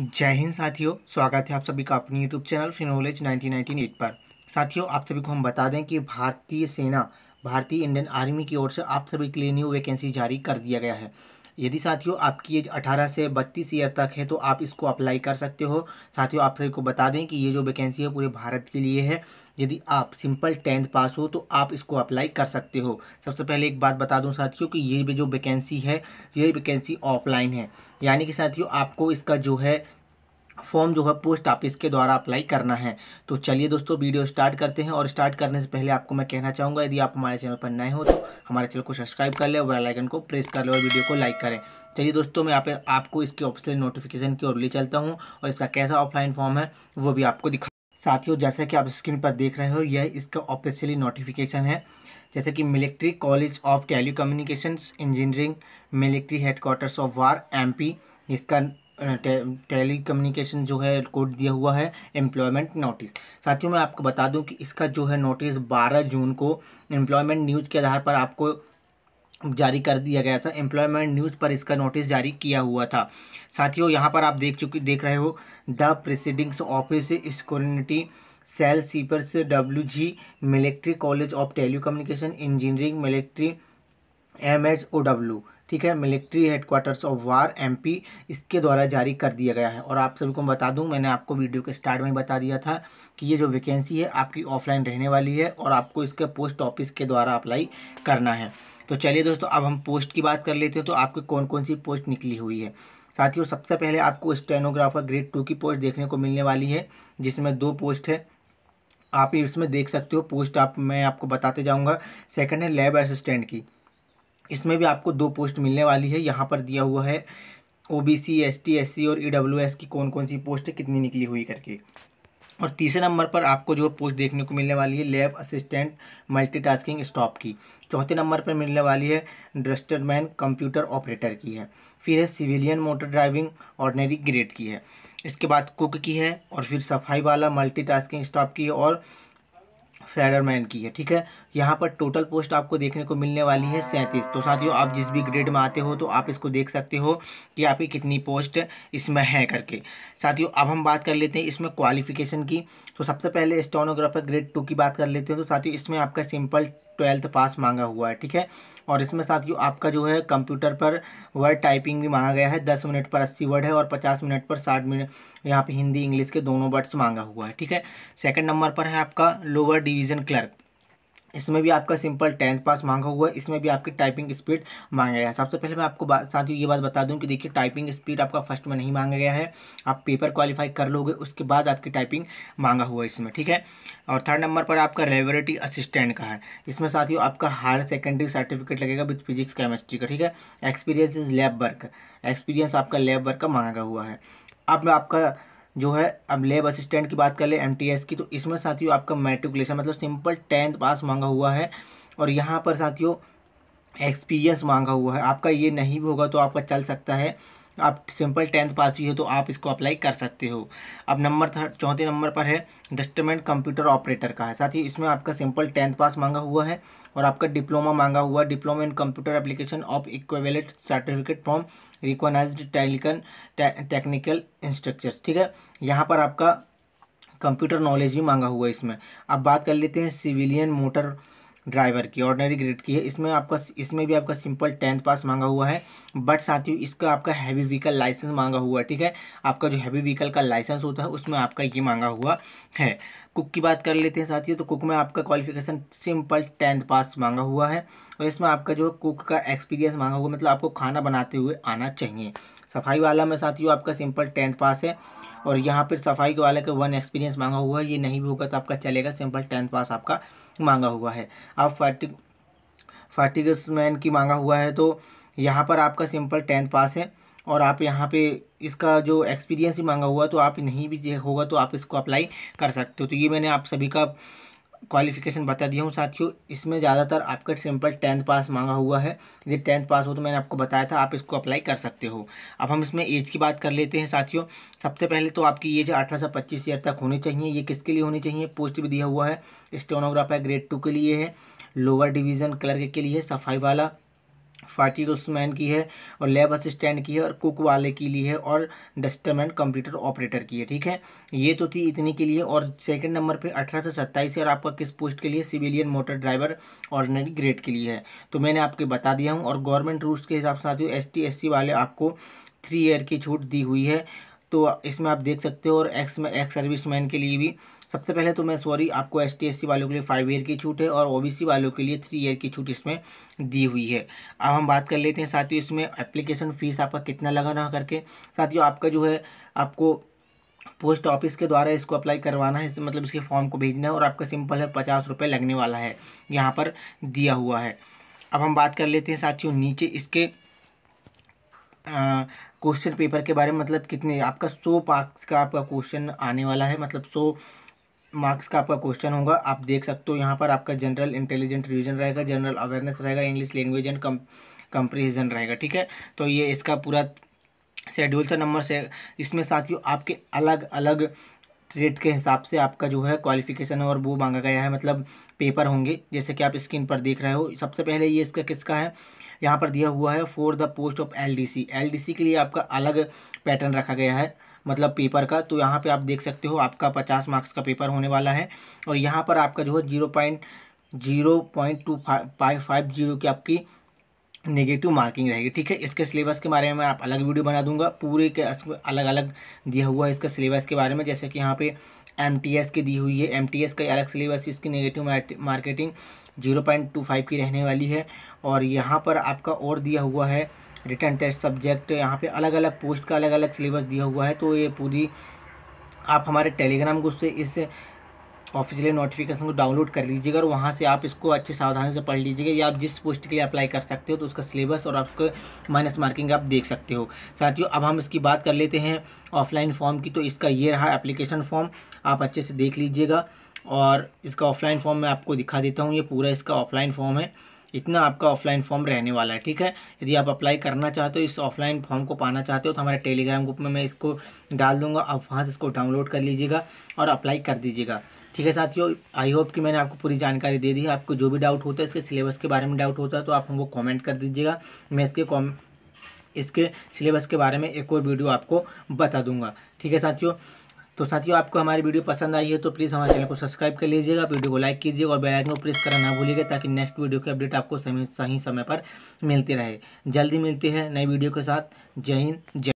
जय हिंद साथियों स्वागत है आप सभी का अपने यूट्यूब चैनल फिनोलेज 1998 पर साथियों आप सभी को हम बता दें कि भारतीय सेना भारतीय इंडियन आर्मी की ओर से आप सभी के लिए न्यू वैकेंसी जारी कर दिया गया है यदि साथियों आपकी एज 18 से 32 ईयर तक है तो आप इसको अप्लाई कर सकते हो साथियों आप सभी को बता दें कि ये जो वैकेंसी है पूरे भारत के लिए है यदि आप सिंपल टेंथ पास हो तो आप इसको अप्लाई कर सकते हो सबसे पहले एक बात बता दूं साथियों कि ये भी जो वैकेंसी है ये वैकेंसी ऑफलाइन है यानी कि साथियों आपको इसका जो है फॉर्म जो है पोस्ट ऑफिस के द्वारा अप्लाई करना है तो चलिए दोस्तों वीडियो स्टार्ट करते हैं और स्टार्ट करने से पहले आपको मैं कहना चाहूँगा यदि आप हमारे चैनल पर नए हो तो हमारे चैनल को सब्सक्राइब कर लें और आइकन को प्रेस कर लें और वीडियो को लाइक करें चलिए दोस्तों मैं यहाँ पे आपको इसके ऑफिसियल नोटिफिकेशन की ओर ले चलता हूँ और इसका कैसा ऑफलाइन फॉर्म है वो भी आपको दिखा साथियों जैसा कि आप स्क्रीन पर देख रहे हो यह इसका ऑफिशियली नोटिफिकेशन है जैसे कि military college of tele engineering military headquarters of war M इसका टेली कम्युनिकेशन जो है कोड दिया हुआ है एम्प्लॉयमेंट नोटिस साथियों मैं आपको बता दूं कि इसका जो है नोटिस 12 जून को एम्प्लॉयमेंट न्यूज़ के आधार पर आपको जारी कर दिया गया था एम्प्लॉयमेंट न्यूज़ पर इसका नोटिस जारी किया हुआ था साथियों यहाँ पर आप देख चुके देख रहे हो the presidings office security cell ciphers W G military college of communication engineering military M H O W ठीक है military headquarters of war MP इसके द्वारा जारी कर दिया गया है और आप सभी को बता दूं मैंने आपको वीडियो के स्टार्ट में बता दिया था कि ये जो वैकेंसी है आपकी ऑफलाइन रहने वाली है और आपको इसके पोस्ट ऑफिस के द्वारा अप्लाई करना है तो चलिए दोस्तों अब हम पोस्ट की बात कर लेते हैं तो आपकी कौन कौन सी पोस्ट निकली हुई है साथियों सबसे पहले आपको स्टेनोग्राफर ग्रेड टू की पोस्ट देखने को मिलने वाली है जिसमें दो पोस्ट है आप इसमें देख सकते हो पोस्ट आप मैं आपको बताते जाऊंगा सेकंड है लैब असिस्टेंट की इसमें भी आपको दो पोस्ट मिलने वाली है यहाँ पर दिया हुआ है O B C S T S C और ई डब्ल्यू एस की कौन कौन सी पोस्ट है कितनी निकली हुई करके और तीसरे नंबर पर आपको जो पोस्ट देखने को मिलने वाली है लैब असिस्टेंट मल्टीटास्किंग स्टॉप की चौथे नंबर पर मिलने वाली है ड्रस्टरमैन कंप्यूटर ऑपरेटर की है फिर है civilian motor driving ordinary grade की है इसके बाद कुक की है और फिर सफाई वाला टास्किंग स्टॉप की है और फेडरमैन की है ठीक है यहाँ पर टोटल पोस्ट आपको देखने को मिलने वाली है सैंतीस तो साथियों आप जिस भी ग्रेड में आते हो तो आप इसको देख सकते हो कि आपकी कितनी पोस्ट इसमें है करके साथियों अब हम बात कर लेते हैं इसमें क्वालिफिकेशन की तो सबसे पहले स्टोनोग्राफर ग्रेड टू की बात कर लेते हैं तो साथियों इसमें आपका सिंपल ट्वेल्थ पास मांगा हुआ है ठीक है और इसमें साथियों आपका जो है कंप्यूटर पर वर्ड टाइपिंग भी मांगा गया है दस मिनट पर अस्सी वर्ड है और पचास मिनट पर साठ मिनट यहाँ पे हिंदी इंग्लिश के दोनों वर्ड्स मांगा हुआ है ठीक है सेकंड नंबर पर है आपका लोअर डिवीज़न क्लर्क इसमें भी आपका सिंपल टेंथ पास मांगा हुआ है इसमें भी आपकी टाइपिंग स्पीड मांगा गया है सबसे पहले मैं आपको साथ ही ये बात बता दूं कि देखिए टाइपिंग स्पीड आपका फर्स्ट में नहीं मांगा गया है आप पेपर क्वालिफाई कर लोगे उसके बाद आपकी टाइपिंग मांगा हुआ है इसमें ठीक है और थर्ड नंबर पर आपका रेवरेटी असिस्टेंट का है इसमें साथ आपका हायर सेकेंडरी सर्टिफिकेट लगेगा विथ फिजिक्स केमिस्ट्री का ठीक है experience is lab work experience आपका लैब वर्क का मांगा हुआ है अब आपका जो है अब लेब असिस्टेंट की बात कर ले एम की तो इसमें साथियों आपका मेट्रिकुलेशन मतलब सिंपल टेंथ पास मांगा हुआ है और यहाँ पर साथियों एक्सपीरियंस मांगा हुआ है आपका ये नहीं भी होगा तो आपका चल सकता है आप सिंपल टेंथ पास भी हो तो आप इसको अप्लाई कर सकते हो अब नंबर चौथे नंबर पर है डस्टमेंट कंप्यूटर ऑपरेटर का है साथ ही इसमें आपका सिंपल टेंथ पास मांगा हुआ है और आपका डिप्लोमा मांगा हुआ diploma in computer application of equivalent certificate form recognise टेलिकन टेक्निकल इंस्ट्रक्चर्स ठीक है यहाँ पर आपका कंप्यूटर नॉलेज भी मांगा हुआ है इसमें अब बात कर लेते हैं सिविलियन मोटर ड्राइवर की ऑर्डनरी ग्रेड की है इसमें आपका इसमें भी आपका सिंपल टेंथ पास मांगा हुआ है बट साथ ही इसका आपका हैवी व्हीकल लाइसेंस मांगा हुआ है ठीक है आपका जो हैवी व्हीकल का लाइसेंस होता है उसमें आपका ये मांगा हुआ है कुक की बात कर लेते हैं साथियों तो कुक में आपका क्वालिफिकेशन सिंपल टेंथ पास मांगा हुआ है और इसमें आपका जो कुक का एक्सपीरियंस मांगा हुआ मतलब आपको खाना बनाते हुए आना चाहिए सफाई वाला में साथियों आपका सिंपल टेंथ पास है और यहाँ पर सफाई के वाले का वन एक्सपीरियंस मांगा हुआ है ये नहीं भी होगा तो आपका चलेगा सिंपल टेंथ पास आपका मांगा हुआ है आप फर्टिक मैन की मांगा हुआ है तो यहाँ पर आपका सिंपल टेंथ पास है और आप यहाँ पे इसका जो एक्सपीरियंस ही मांगा हुआ तो आप नहीं भी होगा तो आप इसको अप्लाई कर सकते हो तो ये मैंने आप सभी का क्वालिफिकेशन बता दिया हूँ साथियों इसमें ज़्यादातर आपका सिंपल टेंथ पास मांगा हुआ है यदि टेंथ पास हो तो मैंने आपको बताया था आप इसको अप्लाई कर सकते हो अब हम इसमें एज की बात कर लेते हैं साथियों सबसे पहले तो आपकी एज अठारह से पच्चीस ईयर तक होनी चाहिए ये किसके लिए होनी चाहिए पोस्ट भी दिया हुआ है स्टेनोग्राफर ग्रेड टू के लिए है लोअर डिवीज़न क्लर्क के लिए सफाई वाला फातिर मैन की है और लैब असिस्टेंट की है और कुक वाले की लिए है और डस्टरमैन कंप्यूटर ऑपरेटर की है ठीक है ये तो थी इतनी के लिए और सेकंड नंबर पे अठारह से सत्ताईस और आपका किस पोस्ट के लिए civilian motor driver ordinary grade के लिए है तो मैंने आपके बता दिया हूँ और गवर्नमेंट रूल्स के हिसाब से साथियों एस टी वाले आपको थ्री ईयर की छूट दी हुई है तो इसमें आप देख सकते हो और एक्स में एक्स सर्विस मैन के लिए भी सबसे पहले तो मैं सॉरी आपको एस टी वालों के लिए फाइव ईयर की छूट है और ओबीसी वालों के लिए थ्री ईयर की छूट इसमें दी हुई है अब हम बात कर लेते हैं साथियों इसमें एप्लीकेशन फ़ीस आपका कितना लगा रहा करके साथियों आपका जो है आपको पोस्ट ऑफिस के द्वारा इसको अप्लाई करवाना है मतलब इसके फॉर्म को भेजना है और आपका सिंपल है पचास रुपये लगने वाला है यहाँ पर दिया हुआ है अब हम बात कर लेते हैं साथियों नीचे इसके क्वेश्चन पेपर के बारे में मतलब कितने आपका सौ पार्क्स का आपका क्वेश्चन आने वाला है मतलब सौ मार्क्स का आपका क्वेश्चन होगा आप देख सकते हो यहाँ पर आपका जनरल इंटेलिजेंट रीजन रहेगा जनरल अवेयरनेस रहेगा English language and comprehension रहेगा ठीक है तो ये इसका पूरा शेड्यूल था नंबर से इसमें साथियों आपके अलग अलग ट्रेड के हिसाब से आपका जो है क्वालिफिकेशन और वो मांगा गया है मतलब पेपर होंगे जैसे कि आप स्क्रीन पर देख रहे हो सबसे पहले ये इसका किसका है यहाँ पर दिया हुआ है for the post of LDC LDC के लिए आपका अलग पैटर्न रखा गया है मतलब पेपर का तो यहाँ पे आप देख सकते हो आपका पचास मार्क्स का पेपर होने वाला है और यहाँ पर आपका जो है zero point zero point two five five zero की आपकी नेगेटिव मार्किंग रहेगी ठीक है इसके सिलेबस के बारे में आप अलग वीडियो बना दूंगा पूरे के अलग अलग दिया हुआ है इसका सिलेबस के बारे में जैसे कि यहाँ पे एम की दी हुई है एम का अलग सिलेबस इसकी negative marketing zero point two five की रहने वाली है और यहाँ पर आपका और दिया हुआ है रिटर्न टेस्ट सब्जेक्ट यहाँ पे अलग अलग पोस्ट का अलग अलग सिलेबस दिया हुआ है तो ये पूरी आप हमारे टेलीग्राम ग्रुप से इस ऑफिशियल नोटिफिकेशन को डाउनलोड कर लीजिएगा और वहाँ से आप इसको अच्छे सावधानी से पढ़ लीजिएगा या आप जिस पोस्ट के लिए अप्लाई कर सकते हो तो उसका सिलेबस और आपको माइनस मार्किंग आप देख सकते हो साथियों अब हम इसकी बात कर लेते हैं ऑफलाइन फॉर्म की तो इसका ये रहा एप्लीकेशन फॉर्म आप अच्छे से देख लीजिएगा और इसका ऑफलाइन फॉर्म मैं आपको दिखा देता हूँ ये पूरा इसका ऑफलाइन फॉर्म है इतना आपका ऑफलाइन फॉर्म रहने वाला है ठीक है यदि आप अप्लाई करना चाहते हो इस ऑफलाइन फॉर्म को पाना चाहते हो तो हमारे टेलीग्राम ग्रुप में मैं इसको डाल दूंगा आप वहाँ से इसको डाउनलोड कर लीजिएगा और अप्लाई कर दीजिएगा ठीक है साथियों आई होप कि मैंने आपको पूरी जानकारी दे दी है आपको जो भी डाउट होता है इसके सिलेबस के बारे में डाउट होता है तो आप हमको कॉमेंट कर दीजिएगा मैं इसके कॉम इसके सिलेबस के बारे में एक और वीडियो आपको बता दूंगा ठीक है साथियों तो साथियों आपको हमारी वीडियो पसंद आई है तो प्लीज़ हमारे चैनल को सब्सक्राइब कर लीजिएगा वीडियो को लाइक कीजिएगा और बेलाइकन को प्रेस करना ना भूलिएगा ताकि नेक्स्ट वीडियो की अपडेट आपको सही समय पर मिलती रहे जल्दी मिलती है नई वीडियो के साथ जय हिंद जय